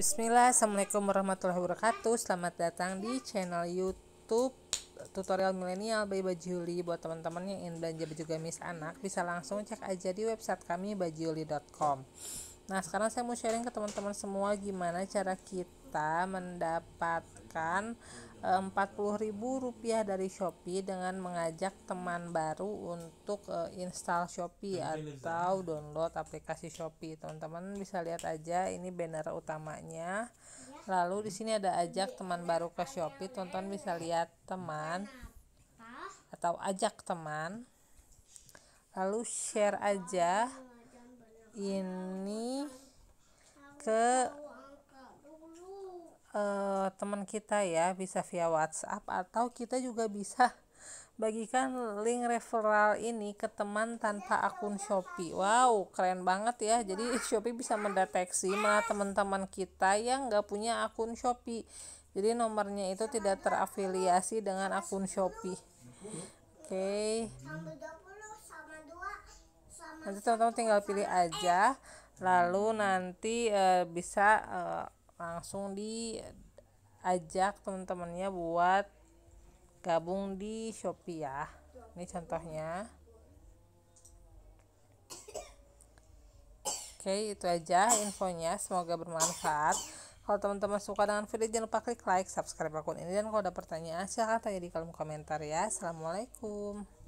Bismillah, Assalamualaikum warahmatullahi wabarakatuh Selamat datang di channel youtube tutorial milenial by Bajuli Buat teman-teman yang ingin belanja baju gamis anak Bisa langsung cek aja di website kami bajuli.com Nah sekarang saya mau sharing ke teman-teman semua Gimana cara kita kita mendapatkan eh, Rp40.000 dari Shopee dengan mengajak teman baru untuk eh, install Shopee atau download aplikasi Shopee. Teman-teman bisa lihat aja ini banner utamanya. Lalu di sini ada ajak teman baru ke Shopee. Tonton bisa lihat teman atau ajak teman. Lalu share aja ini ke uh, teman kita ya bisa via WhatsApp atau kita juga bisa bagikan link referral ini ke teman tanpa akun Shopee. Wow, keren banget ya. Jadi Shopee bisa mendeteksi mana teman-teman kita yang nggak punya akun Shopee. Jadi nomornya itu tidak terafiliasi dengan akun Shopee. Oke. Okay. Nanti teman-teman tinggal pilih aja. Lalu nanti uh, bisa uh, langsung diajak teman-temannya buat gabung di Shopee ya ini contohnya oke itu aja infonya semoga bermanfaat kalau teman-teman suka dengan video jangan lupa klik like subscribe akun ini dan kalau ada pertanyaan silahkan tanya di kolom komentar ya assalamualaikum